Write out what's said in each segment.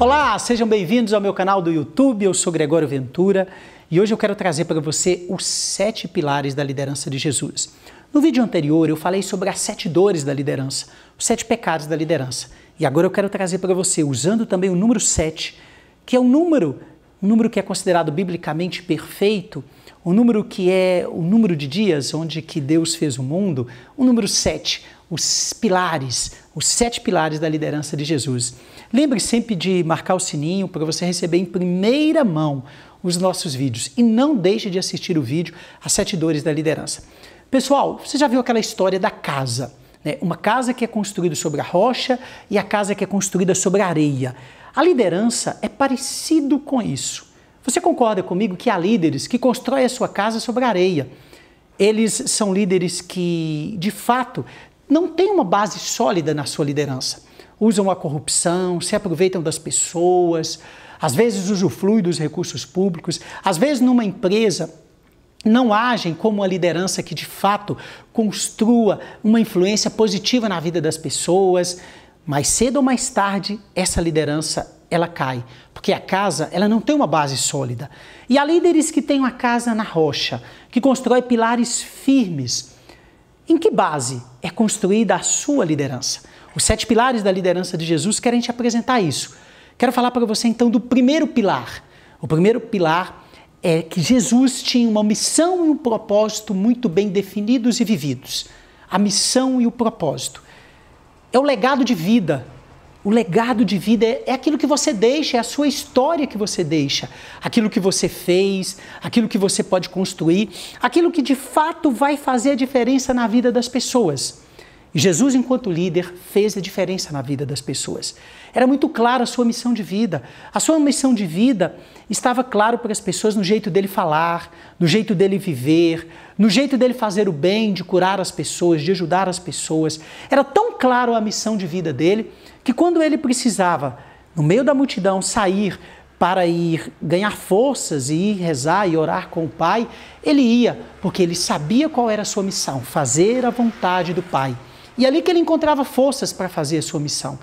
Olá, sejam bem-vindos ao meu canal do YouTube. Eu sou Gregório Ventura e hoje eu quero trazer para você os sete pilares da liderança de Jesus. No vídeo anterior eu falei sobre as sete dores da liderança, os sete pecados da liderança. E agora eu quero trazer para você, usando também o número sete, que é um número, um número que é considerado biblicamente perfeito, um número que é o número de dias onde que Deus fez o mundo, o número sete os pilares, os sete pilares da liderança de Jesus. Lembre sempre de marcar o sininho para você receber em primeira mão os nossos vídeos e não deixe de assistir o vídeo As Sete Dores da Liderança. Pessoal, você já viu aquela história da casa? Né? Uma casa que é construída sobre a rocha e a casa que é construída sobre a areia. A liderança é parecido com isso. Você concorda comigo que há líderes que constroem a sua casa sobre a areia? Eles são líderes que, de fato, não têm uma base sólida na sua liderança. Usam a corrupção, se aproveitam das pessoas, às vezes usufruem dos recursos públicos, às vezes numa empresa não agem como uma liderança que de fato construa uma influência positiva na vida das pessoas, mais cedo ou mais tarde essa liderança ela cai, porque a casa ela não tem uma base sólida. E há líderes que têm uma casa na rocha, que constrói pilares firmes, em que base é construída a sua liderança? Os sete pilares da liderança de Jesus querem te apresentar isso. Quero falar para você então do primeiro pilar. O primeiro pilar é que Jesus tinha uma missão e um propósito muito bem definidos e vividos. A missão e o propósito. É o legado de vida o legado de vida é, é, aquilo que você deixa, é a sua história que você deixa, aquilo que você fez, aquilo que você pode construir, aquilo que de fato vai fazer a diferença na vida das pessoas. Jesus, enquanto líder, fez a diferença na vida das pessoas. Era muito clara a sua missão de vida. A sua missão de vida estava claro para as pessoas no jeito dele falar, no jeito dele viver, no jeito dele fazer o bem, de curar as pessoas, de ajudar as pessoas. Era tão claro a missão de vida dele que quando ele precisava, no meio da multidão, sair para ir ganhar forças e ir rezar e orar com o Pai, ele ia, porque ele sabia qual era a sua missão, fazer a vontade do Pai. E ali que ele encontrava forças para fazer a sua missão.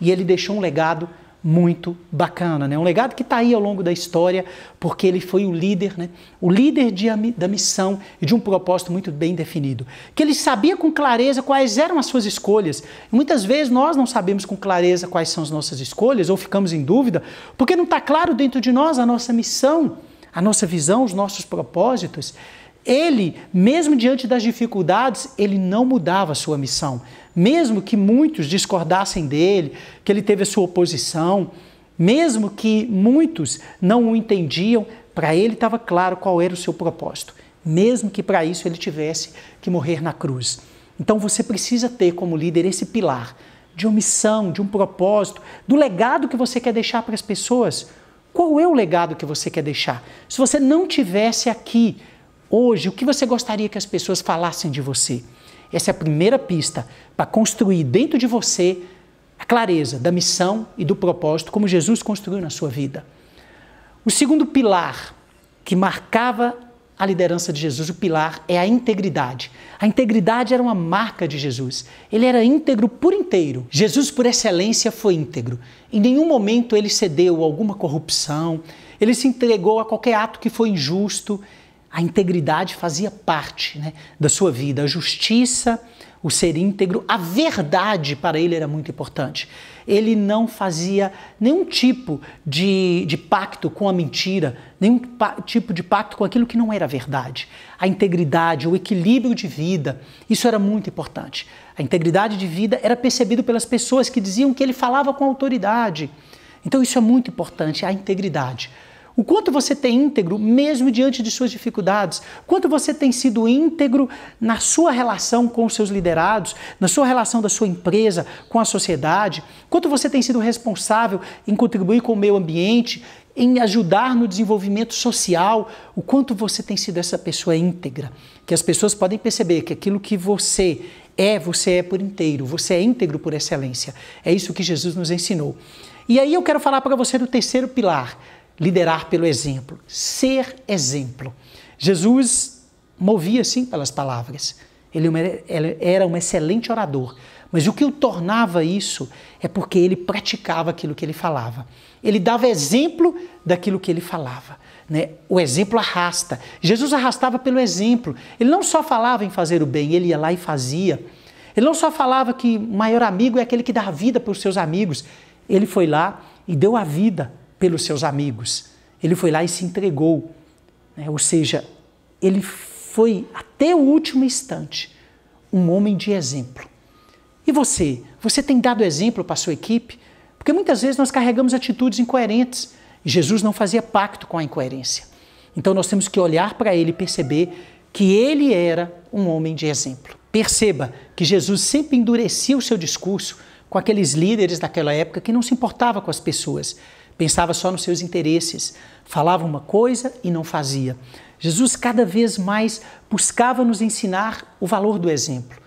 E ele deixou um legado muito bacana, né? Um legado que está aí ao longo da história, porque ele foi o líder, né? O líder de, da missão e de um propósito muito bem definido. Que ele sabia com clareza quais eram as suas escolhas. Muitas vezes nós não sabemos com clareza quais são as nossas escolhas ou ficamos em dúvida, porque não está claro dentro de nós a nossa missão, a nossa visão, os nossos propósitos. Ele, mesmo diante das dificuldades, ele não mudava a sua missão. Mesmo que muitos discordassem dele, que ele teve a sua oposição, mesmo que muitos não o entendiam, para ele estava claro qual era o seu propósito, mesmo que para isso ele tivesse que morrer na cruz. Então você precisa ter como líder esse pilar de uma missão, de um propósito, do legado que você quer deixar para as pessoas. Qual é o legado que você quer deixar? Se você não tivesse aqui Hoje, o que você gostaria que as pessoas falassem de você? Essa é a primeira pista para construir dentro de você a clareza da missão e do propósito, como Jesus construiu na sua vida. O segundo pilar que marcava a liderança de Jesus, o pilar é a integridade. A integridade era uma marca de Jesus. Ele era íntegro por inteiro. Jesus, por excelência, foi íntegro. Em nenhum momento ele cedeu a alguma corrupção, ele se entregou a qualquer ato que foi injusto, a integridade fazia parte né, da sua vida, a justiça, o ser íntegro, a verdade para ele era muito importante. Ele não fazia nenhum tipo de, de pacto com a mentira, nenhum tipo de pacto com aquilo que não era verdade. A integridade, o equilíbrio de vida, isso era muito importante. A integridade de vida era percebido pelas pessoas que diziam que ele falava com autoridade. Então, isso é muito importante, a integridade. O quanto você tem íntegro, mesmo diante de suas dificuldades? Quanto você tem sido íntegro na sua relação com os seus liderados, na sua relação da sua empresa, com a sociedade? Quanto você tem sido responsável em contribuir com o meio ambiente, em ajudar no desenvolvimento social? O quanto você tem sido essa pessoa íntegra? Que as pessoas podem perceber que aquilo que você é, você é por inteiro, você é íntegro por excelência. É isso que Jesus nos ensinou. E aí eu quero falar para você do terceiro pilar liderar pelo exemplo, ser exemplo. Jesus movia sim pelas palavras. É ele era um excelente orador, mas o que o tornava isso é porque ele praticava aquilo que ele falava. Ele dava exemplo daquilo que ele falava. Né? O exemplo arrasta. Jesus arrastava pelo exemplo. Ele não só falava em fazer o bem, ele ia lá e fazia. Ele não só falava que o maior amigo é aquele que dá a vida para os seus amigos. Ele foi lá e deu a vida pelos seus amigos. Ele foi lá e se entregou. Né? Ou seja, ele foi até o último instante um homem de exemplo. E você? Você tem dado exemplo para a sua equipe? Porque muitas vezes nós carregamos atitudes incoerentes. Jesus não fazia pacto com a incoerência. Então nós temos que olhar para ele e perceber que ele era um homem de exemplo. Perceba que Jesus sempre endurecia o seu discurso com aqueles líderes daquela época que não se importava com as pessoas pensava só nos seus interesses, falava uma coisa e não fazia. Jesus cada vez mais buscava nos ensinar o valor do exemplo,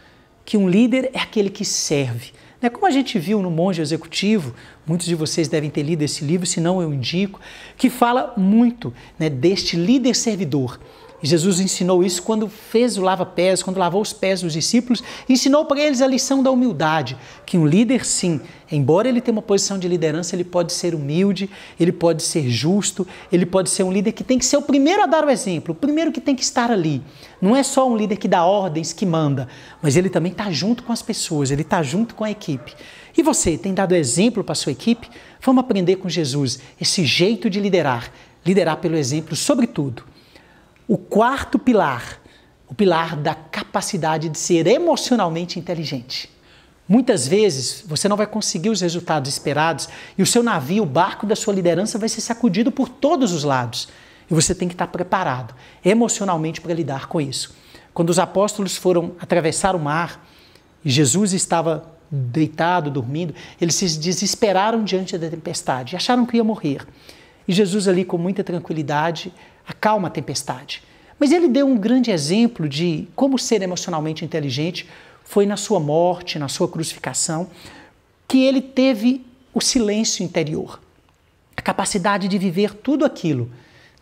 que um líder é aquele que serve. Né, como a gente viu no Monge Executivo, muitos de vocês devem ter lido esse livro, se não eu indico, que fala muito né, deste líder servidor. E Jesus ensinou isso quando fez o lava-pés, quando lavou os pés dos discípulos, ensinou para eles a lição da humildade, que um líder sim, embora ele tenha uma posição de liderança, ele pode ser humilde, ele pode ser justo, ele pode ser um líder que tem que ser o primeiro a dar o exemplo, o primeiro que tem que estar ali. Não é só um líder que dá ordens, que manda, mas ele também está junto com as pessoas, ele está junto com a equipe. E você tem dado exemplo para a sua equipe? Vamos aprender com Jesus esse jeito de liderar, liderar pelo exemplo, sobretudo o quarto pilar, o pilar da capacidade de ser emocionalmente inteligente. Muitas vezes você não vai conseguir os resultados esperados e o seu navio, o barco da sua liderança vai ser sacudido por todos os lados. E você tem que estar preparado emocionalmente para lidar com isso. Quando os apóstolos foram atravessar o mar e Jesus estava deitado, dormindo, eles se desesperaram diante da tempestade, acharam que ia morrer. E Jesus, ali com muita tranquilidade, acalma a tempestade. Mas ele deu um grande exemplo de como ser emocionalmente inteligente foi na sua morte, na sua crucificação, que ele teve o silêncio interior, a capacidade de viver tudo aquilo,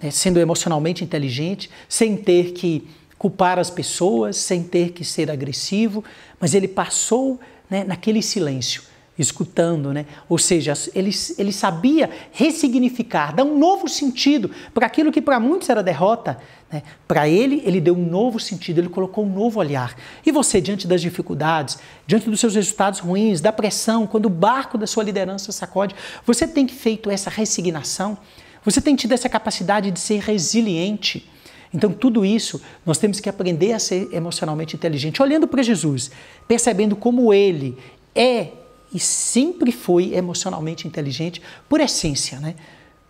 né? sendo emocionalmente inteligente, sem ter que culpar as pessoas, sem ter que ser agressivo, mas ele passou né, naquele silêncio escutando, né? Ou seja, ele, ele sabia ressignificar, dar um novo sentido para aquilo que para muitos era derrota, né? Para ele, ele deu um novo sentido, ele colocou um novo olhar. E você, diante das dificuldades, diante dos seus resultados ruins, da pressão, quando o barco da sua liderança sacode, você tem feito essa resignação? Você tem tido essa capacidade de ser resiliente? Então, tudo isso nós temos que aprender a ser emocionalmente inteligente, olhando para Jesus, percebendo como ele é e sempre foi emocionalmente inteligente por essência, né?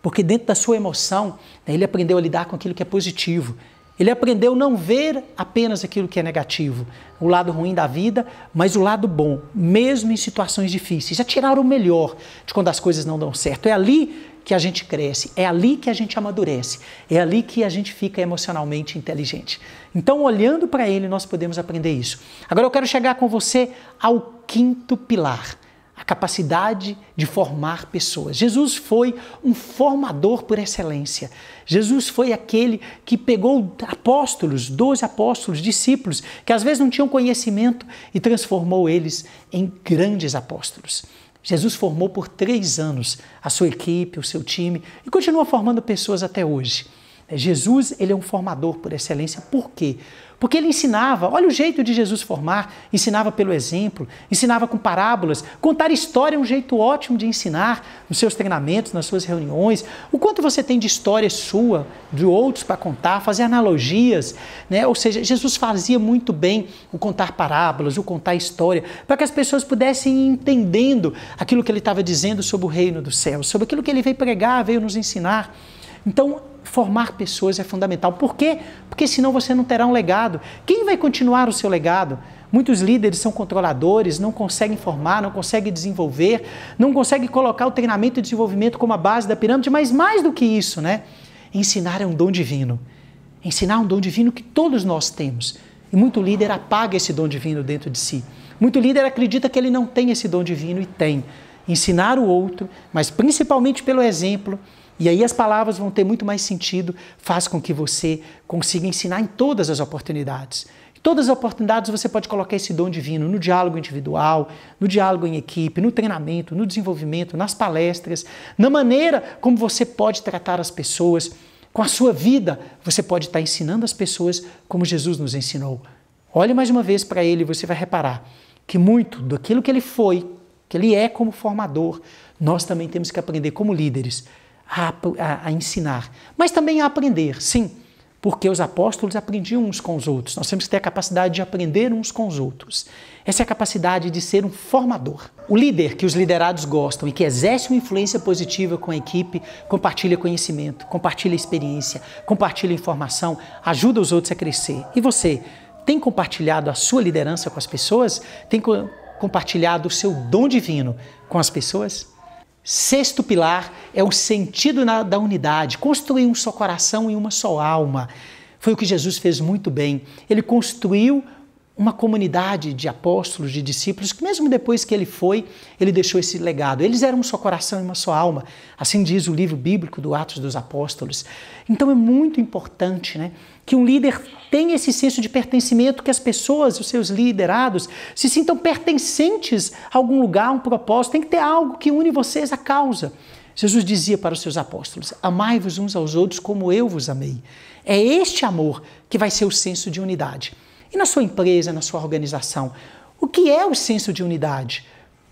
Porque dentro da sua emoção, né, ele aprendeu a lidar com aquilo que é positivo. Ele aprendeu não ver apenas aquilo que é negativo, o lado ruim da vida, mas o lado bom, mesmo em situações difíceis. a tirar o melhor de quando as coisas não dão certo. É ali que a gente cresce, é ali que a gente amadurece, é ali que a gente fica emocionalmente inteligente. Então, olhando para ele, nós podemos aprender isso. Agora eu quero chegar com você ao quinto pilar a capacidade de formar pessoas. Jesus foi um formador por excelência. Jesus foi aquele que pegou apóstolos, doze apóstolos, discípulos, que às vezes não tinham conhecimento e transformou eles em grandes apóstolos. Jesus formou por três anos a sua equipe, o seu time e continua formando pessoas até hoje. Né, Jesus ele é um formador por excelência. Por quê? Porque ele ensinava, olha o jeito de Jesus formar, ensinava pelo exemplo, ensinava com parábolas, contar história é um jeito ótimo de ensinar nos seus treinamentos, nas suas reuniões. O quanto você tem de história sua, de outros para contar, fazer analogias, né? Ou seja, Jesus fazia muito bem o contar parábolas, o contar história, para que as pessoas pudessem ir entendendo aquilo que ele estava dizendo sobre o reino do céu, sobre aquilo que ele veio pregar, veio nos ensinar. Então, formar pessoas é fundamental. Por quê? Porque senão você não terá um legado. Quem vai continuar o seu legado? Muitos líderes são controladores, não conseguem formar, não conseguem desenvolver, não conseguem colocar o treinamento e desenvolvimento como a base da pirâmide, mas mais do que isso, né? Ensinar é um dom divino. Ensinar é um dom divino que todos nós temos. E muito líder apaga esse dom divino dentro de si. Muito líder acredita que ele não tem esse dom divino e tem. Ensinar o outro, mas principalmente pelo exemplo, e aí as palavras vão ter muito mais sentido, faz com que você consiga ensinar em todas as oportunidades. Em todas as oportunidades você pode colocar esse dom divino no diálogo individual, no diálogo em equipe, no treinamento, no desenvolvimento, nas palestras, na maneira como você pode tratar as pessoas. Com a sua vida, você pode estar ensinando as pessoas como Jesus nos ensinou. Olhe mais uma vez para ele e você vai reparar que muito daquilo que ele foi, que ele é como formador, nós também temos que aprender como líderes a, a, a ensinar, mas também a aprender, sim, porque os apóstolos aprendiam uns com os outros. Nós temos que ter a capacidade de aprender uns com os outros. Essa é a capacidade de ser um formador. O líder que os liderados gostam e que exerce uma influência positiva com a equipe, compartilha conhecimento, compartilha experiência, compartilha informação, ajuda os outros a crescer. E você, tem compartilhado a sua liderança com as pessoas? Tem co compartilhado o seu dom divino com as pessoas? Sexto pilar é o sentido na, da unidade, construir um só coração e uma só alma. Foi o que Jesus fez muito bem. Ele construiu uma comunidade de apóstolos, de discípulos, que mesmo depois que ele foi, ele deixou esse legado. Eles eram um só coração e uma só alma, assim diz o livro bíblico do Atos dos Apóstolos. Então é muito importante né, que um líder tenha esse senso de pertencimento, que as pessoas, os seus liderados, se sintam pertencentes a algum lugar, a um propósito. Tem que ter algo que une vocês à causa. Jesus dizia para os seus apóstolos: Amai-vos uns aos outros como eu vos amei. É este amor que vai ser o senso de unidade. E na sua empresa, na sua organização? O que é o senso de unidade?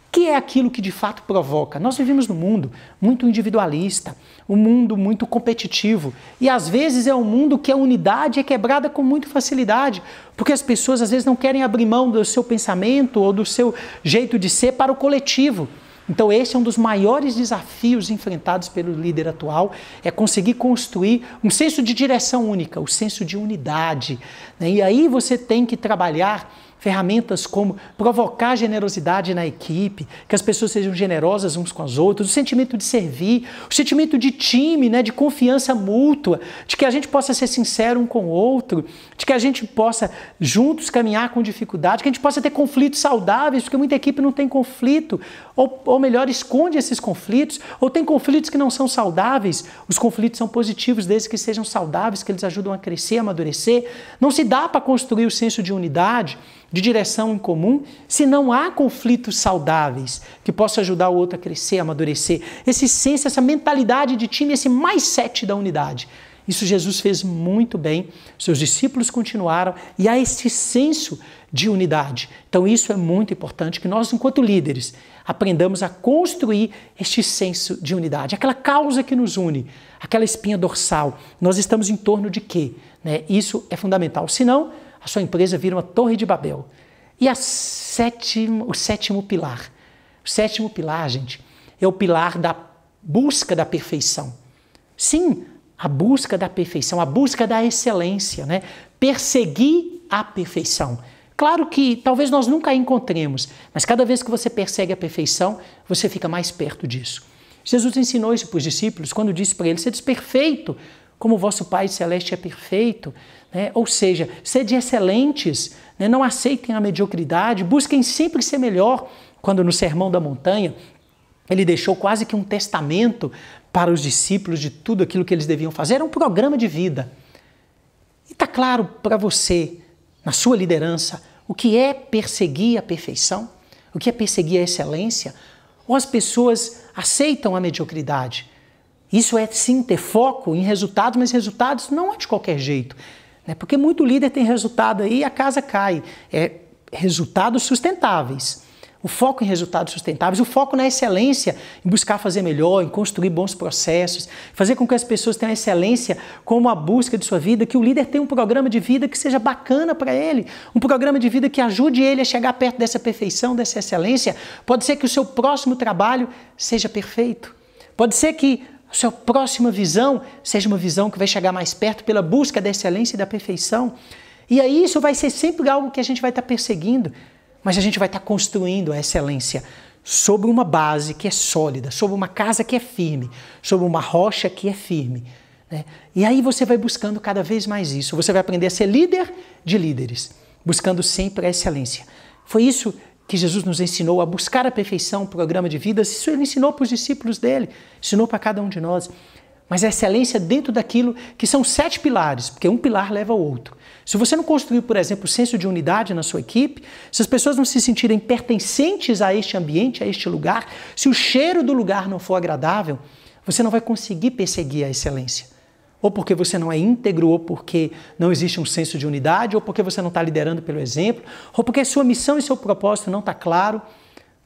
O que é aquilo que de fato provoca? Nós vivemos num mundo muito individualista, um mundo muito competitivo, e às vezes é um mundo que a unidade é quebrada com muita facilidade, porque as pessoas às vezes não querem abrir mão do seu pensamento ou do seu jeito de ser para o coletivo. Então esse é um dos maiores desafios enfrentados pelo líder atual, é conseguir construir um senso de direção única, o um senso de unidade. Né? E aí você tem que trabalhar Ferramentas como provocar generosidade na equipe, que as pessoas sejam generosas uns com as outras, o sentimento de servir, o sentimento de time, né, de confiança mútua, de que a gente possa ser sincero um com o outro, de que a gente possa juntos caminhar com dificuldade, que a gente possa ter conflitos saudáveis, porque muita equipe não tem conflito, ou, ou melhor, esconde esses conflitos, ou tem conflitos que não são saudáveis. Os conflitos são positivos desde que sejam saudáveis, que eles ajudam a crescer, a amadurecer. Não se dá para construir o senso de unidade de direção em comum, se não há conflitos saudáveis que possam ajudar o outro a crescer, a amadurecer, esse senso, essa mentalidade de time, esse mais sete da unidade. Isso Jesus fez muito bem, seus discípulos continuaram e há esse senso de unidade. Então, isso é muito importante que nós, enquanto líderes, aprendamos a construir este senso de unidade, aquela causa que nos une, aquela espinha dorsal. Nós estamos em torno de quê? Né? Isso é fundamental. Senão, a sua empresa vira uma torre de Babel. E a o sétimo pilar. O sétimo pilar, gente, é o pilar da busca da perfeição. Sim, a busca da perfeição, a busca da excelência, né? Perseguir a perfeição. Claro que talvez nós nunca a encontremos, mas cada vez que você persegue a perfeição, você fica mais perto disso. Jesus ensinou isso para os discípulos quando disse para eles: Sedes perfeito, como vosso Pai Celeste é perfeito. Né? Ou seja, sede excelentes, né? não aceitem a mediocridade, busquem sempre ser melhor. Quando no Sermão da Montanha, ele deixou quase que um testamento para os discípulos de tudo aquilo que eles deviam fazer, era um programa de vida. E está claro para você, na sua liderança, o que é perseguir a perfeição, o que é perseguir a excelência, ou as pessoas aceitam a mediocridade, isso é sim ter foco em resultados, mas resultados não é de qualquer jeito. Né? Porque muito líder tem resultado aí e a casa cai. É resultados sustentáveis. O foco em resultados sustentáveis, o foco na excelência, em buscar fazer melhor, em construir bons processos, fazer com que as pessoas tenham excelência como a busca de sua vida, que o líder tenha um programa de vida que seja bacana para ele, um programa de vida que ajude ele a chegar perto dessa perfeição, dessa excelência. Pode ser que o seu próximo trabalho seja perfeito. Pode ser que a sua próxima visão seja uma visão que vai chegar mais perto pela busca da excelência e da perfeição. E aí isso vai ser sempre algo que a gente vai estar perseguindo, mas a gente vai estar construindo a excelência sobre uma base que é sólida, sobre uma casa que é firme, sobre uma rocha que é firme. Né? E aí você vai buscando cada vez mais isso. Você vai aprender a ser líder de líderes, buscando sempre a excelência. Foi isso que Jesus nos ensinou a buscar a perfeição, o programa de vidas, isso ele ensinou para os discípulos dele, ensinou para cada um de nós. Mas a excelência dentro daquilo que são sete pilares, porque um pilar leva ao outro. Se você não construir, por exemplo, o senso de unidade na sua equipe, se as pessoas não se sentirem pertencentes a este ambiente, a este lugar, se o cheiro do lugar não for agradável, você não vai conseguir perseguir a excelência ou porque você não é íntegro, ou porque não existe um senso de unidade, ou porque você não está liderando pelo exemplo, ou porque sua missão e seu propósito não está claro.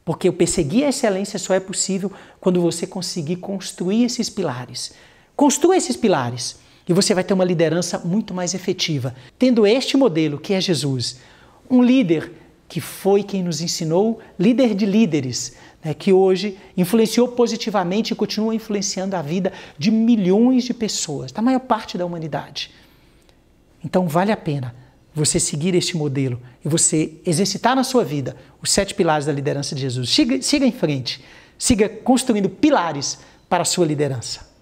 Porque o perseguir a excelência só é possível quando você conseguir construir esses pilares. Construa esses pilares e você vai ter uma liderança muito mais efetiva. Tendo este modelo, que é Jesus, um líder que foi quem nos ensinou, líder de líderes, é que hoje influenciou positivamente e continua influenciando a vida de milhões de pessoas, da maior parte da humanidade. Então vale a pena você seguir este modelo e você exercitar na sua vida os sete pilares da liderança de Jesus. Siga, siga em frente, siga construindo pilares para a sua liderança.